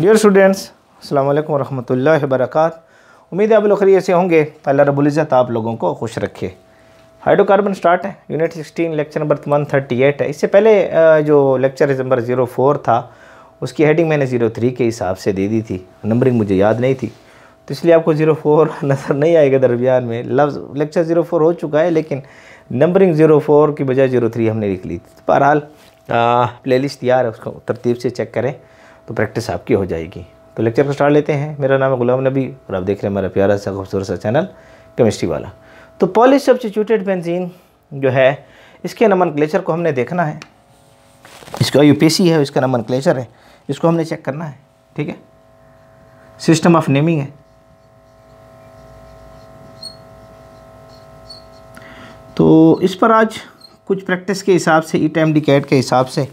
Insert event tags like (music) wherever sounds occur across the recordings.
dear students अल्लाम वरहमल वरक उम्मीद है आप लोग खरीय से होंगे अल्लाह रबुल्ज़त आप लोगों को खुश रखे हाइड्रोकार्बन स्टार्ट है यूनिट 16 लेक्चर नंबर 138 है इससे पहले जो लेक्चर नंबर 04 था उसकी हेडिंग मैंने 03 के हिसाब से दे दी थी नंबरिंग मुझे याद नहीं थी तो इसलिए आपको 04 (laughs) नज़र नहीं आएगा दरमियान में लफ्ज़ लेक्चर 04 हो चुका है लेकिन नंबरिंग 04 की बजाय 03 हमने लिख ली थी बहरहाल प्ले लिस्ट तैयार है उसको तरतीब से चेक करें तो प्रैक्टिस आपकी हो जाएगी तो लेक्चर को स्टार्ट लेते हैं मेरा नाम है गुलाम नबी और आप देख रहे हैं हमारा प्यारा सा खूबसूरत सा चैनल केमिस्ट्री वाला तो पॉलिश सब्सिट्यूटेड बेंजीन जो है इसके नमन क्लेचर को हमने देखना है इसका यू है इसका नमन क्लेचर है इसको हमने चेक करना है ठीक है सिस्टम ऑफ नेमिंग है तो इस पर आज कुछ प्रैक्टिस के हिसाब से ई टाइम डी कैट के हिसाब से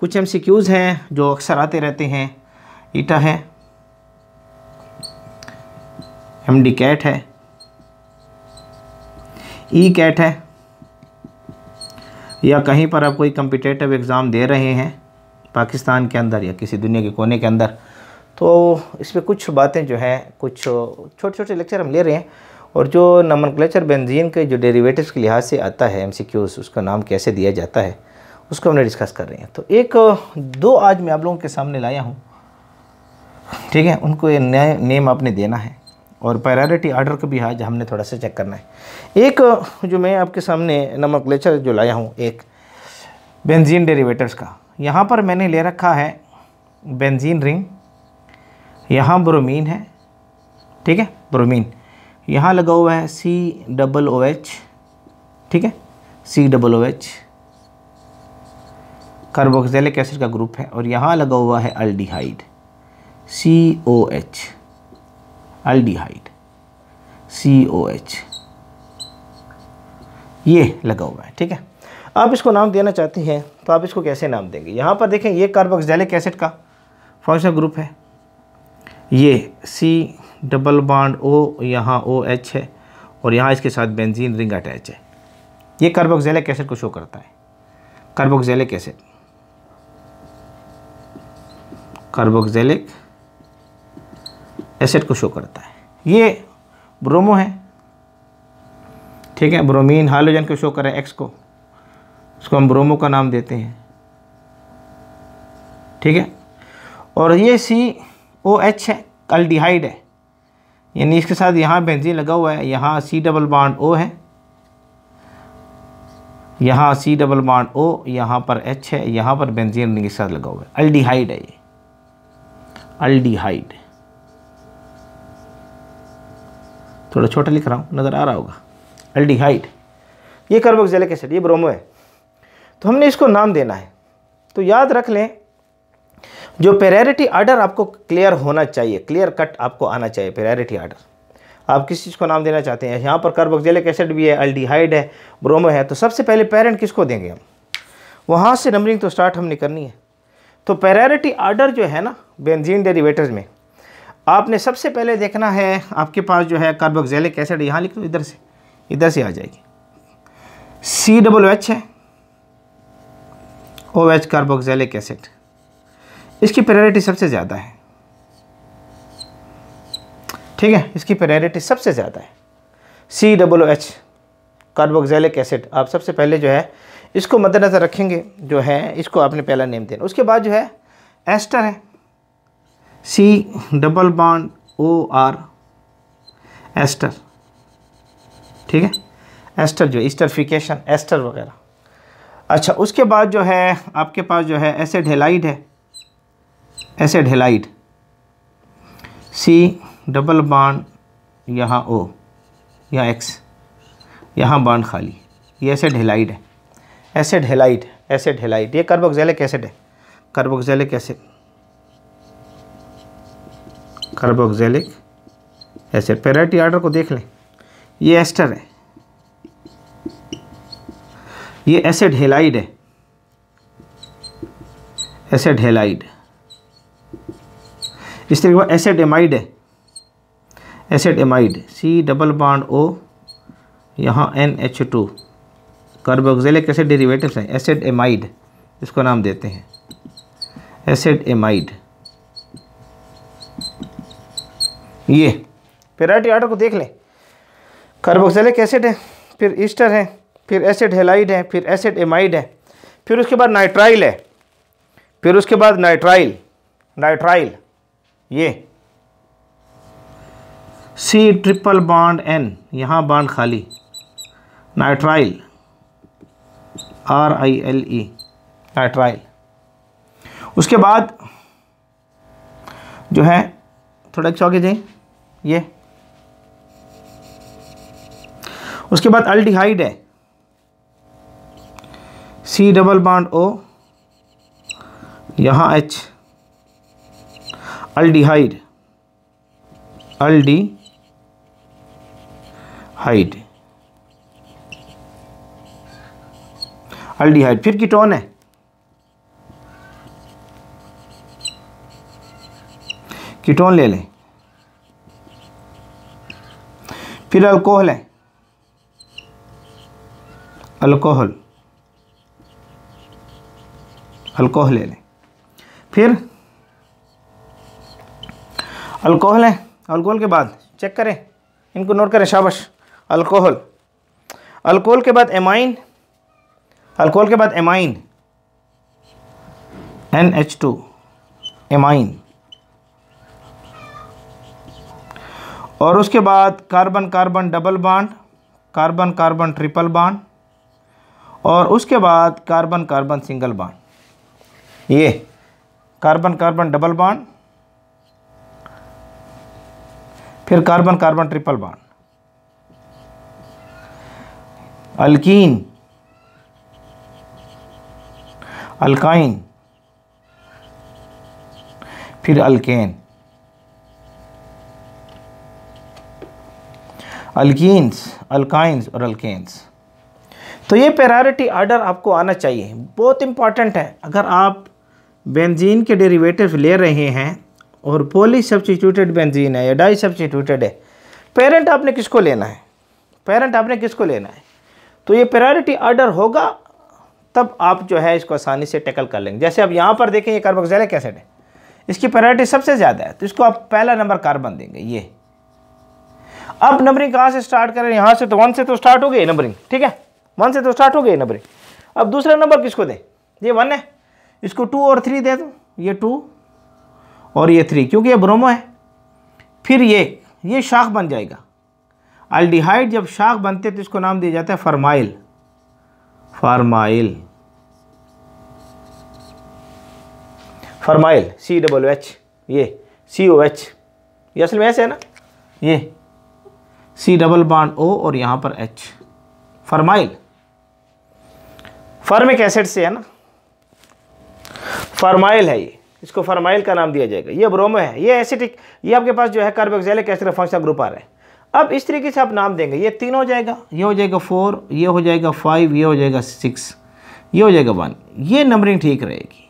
कुछ एम हैं जो अक्सर आते रहते हैं ईटा है एम डी कैट है ई e कैट है या कहीं पर आप कोई कम्पिटेटिव एग्ज़ाम दे रहे हैं पाकिस्तान के अंदर या किसी दुनिया के कोने के अंदर तो इस पर कुछ बातें जो हैं कुछ छोटे छोटे लेक्चर हम ले रहे हैं और जो नमन क्लेचर बेंजीन के जो डेरिवेटिव्स के लिहाज से आता है एम उसका नाम कैसे दिया जाता है उसको हमने डिस्कस कर रहे हैं तो एक दो आज मैं आप लोगों के सामने लाया हूँ ठीक है उनको ये नया नेम आपने देना है और प्रायोरिटी आर्डर को भी आज हमने थोड़ा सा चेक करना है एक जो मैं आपके सामने नमक लेचर जो लाया हूँ एक बेंजीन डेरीवेटर्स का यहाँ पर मैंने ले रखा है बेंजीन रिंग यहाँ ब्रोमीन है ठीक है ब्रोमीन यहाँ लगा हुआ है सी डबल ओ एच ठीक है C double O H carboxylic acid का ग्रुप है और यहाँ लगा हुआ है aldehyde C O H aldehyde C O H ये लगा हुआ है ठीक है आप इसको नाम देना चाहते हैं तो आप इसको कैसे नाम देंगे यहाँ पर देखें ये कार्बोक्सैलिक एसिड का फंक्शनल ग्रुप है ये सी डबल बॉन्ड ओ यहाँ ओ एच है और यहाँ इसके साथ बेंजीन रिंग अटैच है ये कार्बोक्सैलिक एसिड को शो करता है कार्बोक्सैलिक एसिड कार्बोक्सिलिक एसिड को शो करता है ये ब्रोमो है ठीक है ब्रोमीन हाइलोजन को शो कर रहा है एक्स को उसको हम ब्रोमो का नाम देते हैं ठीक है और ये सी ओ एच है अल्डिहाइड है यानी इसके साथ यहाँ बेंजीन लगा हुआ है यहाँ सी डबल बाड ओ है यहाँ सी डबल बाड ओ यहाँ पर एच है यहाँ पर बेंजीन के साथ लगा हुआ है अल्डिहाइड है ये अल्डिहाइड थोड़ा छोटा लिख रहा हूँ नज़र आ रहा होगा अल्डिहाइड ये कार्बोक्सिलिक एसिड ये ब्रोमो है तो हमने इसको नाम देना है तो याद रख लें जो पेरारिटी आर्डर आपको क्लियर होना चाहिए क्लियर कट आपको आना चाहिए पेरैरिटी आर्डर आप किस चीज़ को नाम देना चाहते हैं यहाँ पर कार्बोक्सिलिक एसिड भी है अल्डिहाइड है ब्रोमो है तो सबसे पहले पेरेंट किसको देंगे हम वहाँ से नंबरिंग तो स्टार्ट हमने करनी है तो पैरारिटी आर्डर जो है ना बेंजीन डेरिवेटर्स में आपने सबसे पहले देखना है आपके पास जो है कार्बोक्जेलिक एसिड यहाँ लिख लो इधर से इधर से आ जाएगी सी डबल एच है ओ एच कार्बोक्जेलिक एसिड इसकी पेरारिटी सबसे ज़्यादा है ठीक है इसकी पेरारिटी सबसे ज़्यादा है C double H carboxylic acid आप सबसे पहले जो है इसको मद्देनज़र रखेंगे जो है इसको आपने पहला नेम देना उसके बाद जो है एस्टर है C double bond O R ester ठीक है एस्टर जो एस्टरफिकेशन एस्टर वगैरह अच्छा उसके बाद जो है आपके पास जो है ढेलाइड है ढेलाइड सी डबल बॉन्ड यहाँ ओ यहाँ एक्स यहाँ बॉन्ड खाली ये ऐसे ढेलाइड है एसिड हेलाइट एसिड हेलाइट ये कार्बोक्सिलिक एसिड है carboxylic acid carboxylic acid priority order को देख लें ये एस्टर है ये एसिड हेलाइड है एसिड हेलाइड इस तरीके का एसिड एमाइड है acid amide C double bond O यहाँ N H two carboxylic acid derivatives हैं एसिड एमाइड इसको नाम देते हैं एसिड एमाइड ये पेराइटी ऑर्डर को देख लें कार्बोक्सिलिक एसिड है फिर ईस्टर है फिर एसिड हेलाइड है फिर एसिड एमाइड है फिर उसके बाद नाइट्राइल है फिर उसके बाद नाइट्राइल नाइट्राइल ये सी ट्रिपल बॉन्ड एन यहाँ बॉन्ड खाली nitrile R I L E ट्रायल उसके बाद जो है थोड़ा एक चौके जी ये उसके बाद अल्टीहाइड है सी डबल बॉन्ड ओ यहाँ H aldehyde aldehyde aldehyde फिर कीटोन है कीटोन ले लें फिर अल्कोहल है अल्कोहल अल्कोहल ले लें फिर अल्कोहल है अल्कोहल के बाद चेक करें इनको नोट करें शाबाश अल्कोहल अल्कोहल के बाद एमाइन अल्कोहल के बाद amine N H two amine और उसके बाद carbon carbon double bond carbon carbon triple bond और उसके बाद कार्बन कार्बन सिंगल बॉन्ड ये कार्बन कार्बन डबल बॉन्ड फिर carbon carbon triple bond alkene alkyne फिर अल्केन अल्कीन्स अल्काइंस और अल्केन्स तो ये पेरारिटी आर्डर आपको आना चाहिए बहुत इंपॉर्टेंट है अगर आप बेंजीन के डेरिवेटिव ले रहे हैं और पोली सब्सटीट्यूटेड बेंजीन है या डाई सब्सटीट्यूटेड है पेरेंट आपने किसको लेना है पेरेंट आपने किसको लेना है तो ये पेरारिटी आर्डर होगा तब आप जो है इसको आसानी से टैकल कर लेंगे जैसे अब यहाँ पर देखें ये कार्बोक्सिलिक एसिड है इसकी प्रायोरिटी सबसे ज़्यादा है तो इसको आप पहला नंबर कार्बन देंगे ये अब नंबरिंग कहाँ से स्टार्ट करें यहाँ से तो वन से तो स्टार्ट हो गई नंबरिंग ठीक है वन से तो स्टार्ट हो गई नंबरिंग अब दूसरा नंबर किसको दें ये वन है इसको टू और थ्री दे दो ये टू और ये थ्री क्योंकि ये ब्रोमो है फिर ये ये शाख बन जाएगा अल्डिहाइड जब शाख बनते तो इसको नाम दिया जाता है फरमाइल फार्माइल फरमाइल सी डब्ल्यू एच ये सी ओ एच ये असल में ऐसे है ना ये सी डबल बॉन्ड ओ और यहाँ पर एच फरमाइल फर्मिक एसिड से है ना फरमाइल है ये इसको फरमाइल का नाम दिया जाएगा ये ब्रोमो है ये एसिडिक ये आपके पास जो है कार्बोक्सैलिक एसिड का फंक्शनल ग्रुप आ रहा है अब इस तरीके से आप नाम देंगे ये तीन हो जाएगा ये हो जाएगा फोर ये हो जाएगा फाइव ये हो जाएगा सिक्स ये हो जाएगा वन ये नंबरिंग ठीक रहेगी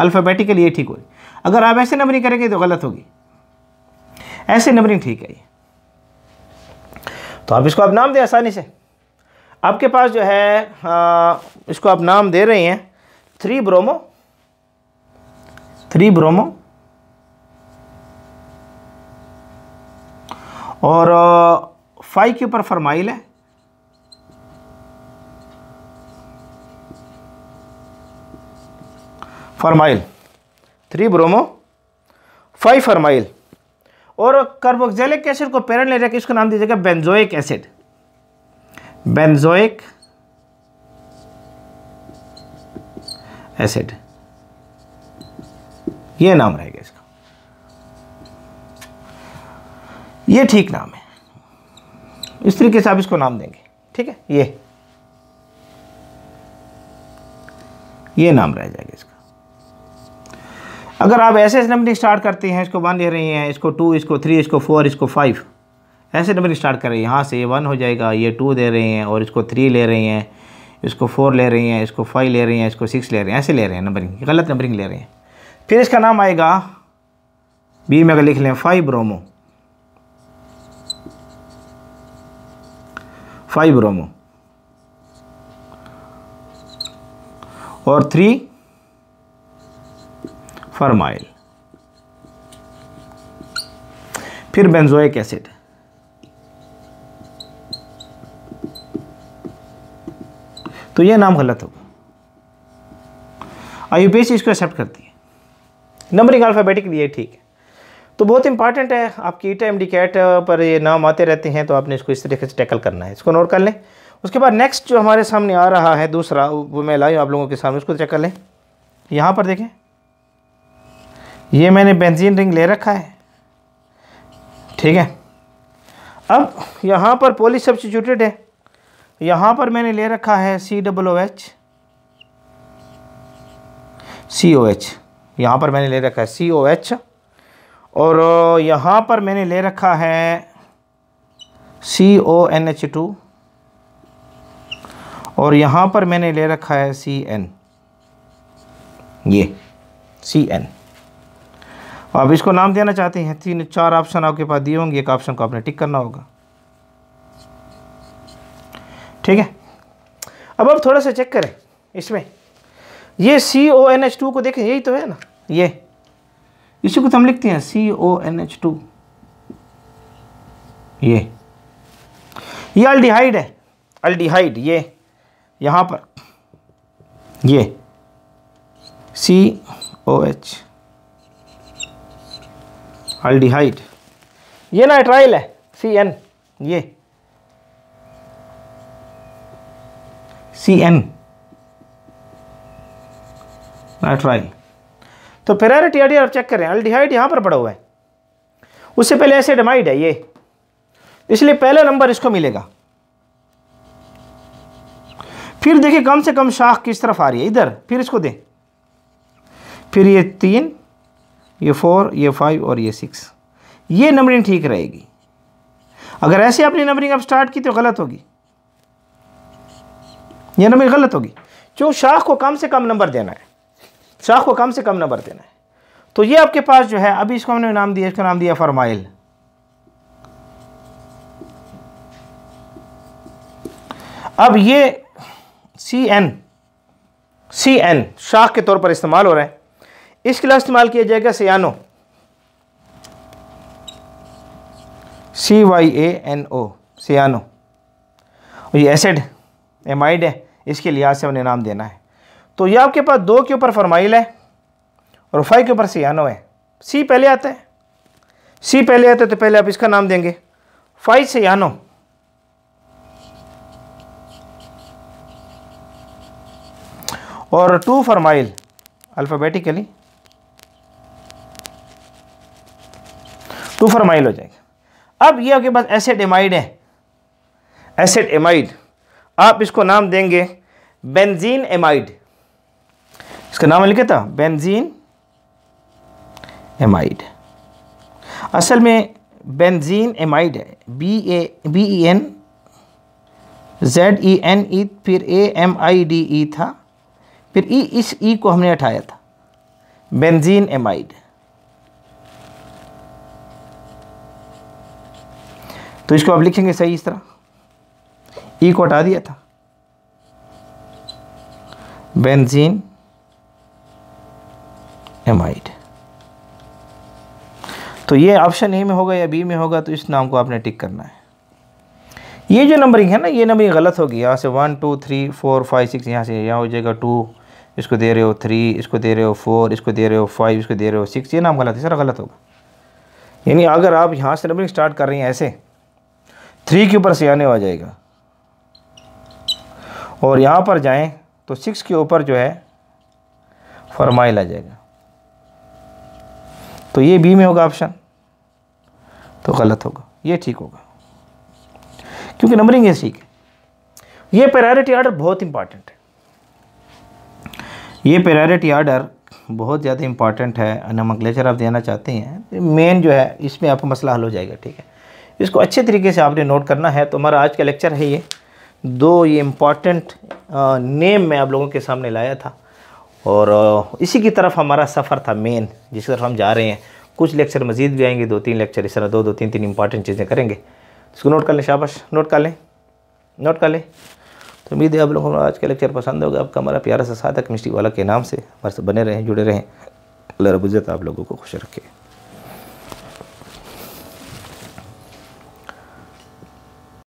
अल्फ़ाबेटिकली ये ठीक होगी अगर आप ऐसे नंबरिंग करेंगे तो गलत होगी ऐसे नंबरिंग ठीक है ये तो आप इसको आप नाम दें आसानी से आपके पास जो है आ, इसको आप नाम दे रहे हैं थ्री ब्रोमो थ्री ब्रोमो और फाइव के ऊपर फरमाइल है formyl three bromo five formyl और कार्बोक्सिलिक एसिड को पेरेंट ले जाकर इसको नाम दीजिएगा बेंजोइक एसिड बेंजोइक एसिड ये नाम रहेगा इसका ये ठीक नाम है इस तरीके से आप इसको नाम देंगे ठीक है ये ये नाम रह जाएगा इसका अगर आप ऐसे ऐसे नंबरिंग स्टार्ट करते हैं इसको वन ले रही हैं इसको टू इसको थ्री इसको फोर इसको फाइव ऐसे नंबरिंग स्टार्ट कर रहे हैं यहाँ से ये वन हो जाएगा ये टू दे रहे हैं और इसको थ्री ले रही हैं इसको फोर ले रही हैं इसको फाइव ले रही हैं इसको सिक्स ले रहे हैं ऐसे ले रहे हैं नंबरिंग गलत नंबरिंग ले रहे हैं फिर इसका नाम आएगा बी में अगर लिख लें फाइव ब्रोमो फाइव ब्रोमो और थ्री फरमाइल फिर बेंजोइक एसिड तो यह नाम गलत होगा आई यू इसको एक्सेप्ट करती है नंबरिंग लिए ठीक है तो बहुत इंपॉर्टेंट है आपकी ईटा एम डी कैट पर ये नाम आते रहते हैं तो आपने इसको इस तरीके से टैकल करना है इसको नोट कर लें उसके बाद नेक्स्ट जो हमारे सामने आ रहा है दूसरा वो मैं लाई आप लोगों के सामने उसको चेक कर लें यहाँ पर देखें ये मैंने बेंजीन रिंग ले रखा है ठीक है अब यहाँ पर पोली सब्सिट्यूटेड है यहाँ पर मैंने ले रखा है C double O H C O H यहाँ पर मैंने ले रखा है सी ओ एच और यहाँ पर मैंने ले रखा है C O N H two और यहाँ पर मैंने ले रखा है सी एन ये सी एन आप इसको नाम देना चाहते हैं तीन चार ऑप्शन आपके पास दिए होंगे एक ऑप्शन को आपने टिक करना होगा ठीक है अब आप थोड़ा सा चेक करें इसमें ये C O N H two को देखें यही तो है ना ये इसी को तो हम लिखते हैं C O N H two ये ये अल्डिहाइड है अल्डिहाइड ये यहां पर ये सी ओ एच अल्डिहाइड ये ना एट्राइल है सी एन ये सी एन नाइट्राइल तो फिर टी आर चेक करें अल्डिहाइड यहां पर पड़ा हुआ है उससे पहले एसिडमाइड है ये इसलिए पहला नंबर इसको मिलेगा फिर देखिए कम से कम शाख किस तरफ आ रही है इधर फिर इसको दें फिर ये तीन ये फोर ये फाइव और ये सिक्स ये नंबरिंग ठीक रहेगी अगर ऐसे आपने नंबरिंग अब स्टार्ट की तो गलत होगी ये नंबरिंग गलत होगी क्यों शाख को कम से कम नंबर देना है शाख को कम से कम नंबर देना है तो ये आपके पास जो है अभी इसको हमने नाम दिया इसका नाम दिया फरमाइल अब ये सी एन सी एन शाख के तौर पर इस्तेमाल हो रहा है इसके लिए इस्तेमाल किया जाएगा सियानो सी वाई ए एन ओ सियानो ये एसिड एमाइड है इसके लिहाज से उन्हें नाम देना है तो ये आपके पास दो के ऊपर फरमाइल है और फाइव के ऊपर सियानो है सी पहले आता है सी पहले आता है तो पहले आप इसका नाम देंगे फाइव सियानो और two formyl alphabetically two formyl हो जाएगा अब ये आपके पास एसेट एमाइड है एसेट एमाइड आप इसको नाम देंगे बेंजीन एमाइड इसका नाम लिखा था बेंजीन एमाइड असल में बेंजीन एमाइड है B A B E N Z E N E फिर A M I D E था फिर ई e, इस ई e को हमने हटाया था बेंजीन एमाइड तो इसको आप लिखेंगे सही इस तरह ई e को हटा दिया था बेंजीन एमाइड तो ये ऑप्शन ए में होगा या बी में होगा तो इस नाम को आपने टिक करना है ये जो नंबरिंग है ना ये नंबरिंग गलत होगी यहाँ से one two three four five six यहाँ से यहाँ हो जाएगा टू इसको दे रहे हो थ्री इसको दे रहे हो फोर इसको दे रहे हो फाइव इसको दे रहे हो सिक्स ये नाम गलत है सारा गलत होगा यानी अगर आप यहाँ से नंबरिंग स्टार्ट कर रही हैं ऐसे थ्री के ऊपर सियाने आ जाएगा और यहाँ पर जाएं तो सिक्स के ऊपर जो है फरमाइल आ जाएगा तो ये बी में होगा ऑप्शन तो गलत होगा ये ठीक होगा क्योंकि नंबरिंग है सीख ये पेरारिटी आर्डर बहुत इंपॉर्टेंट है ये पेरारिटी आर्डर बहुत ज़्यादा इंपॉर्टेंट है लेचर आप देना चाहते हैं मेन जो है इसमें आपका मसला हल हो जाएगा ठीक है इसको अच्छे तरीके से आपने नोट करना है तो हमारा आज का लेक्चर है ये दो ये इम्पॉर्टेंट नेम मैं आप लोगों के सामने लाया था और इसी की तरफ हमारा सफ़र था मेन जिस तरफ हम जा रहे हैं कुछ लेक्चर मजीद भी आएंगे दो तीन लेक्चर इस तरह दो दो तीन तीन इंपॉर्टेंट चीज़ें करेंगे इसको नोट कर लें शाबाश नोट कर लें नोट कर लें तो उम्मीद है आप लोगों को आज का लेक्चर पसंद होगा आपका हमारा प्यारा सा साथ है वाला के नाम से हमारे से बने रहें जुड़े रहें अल्लाह रबुज़त आप लोगों को खुश रखें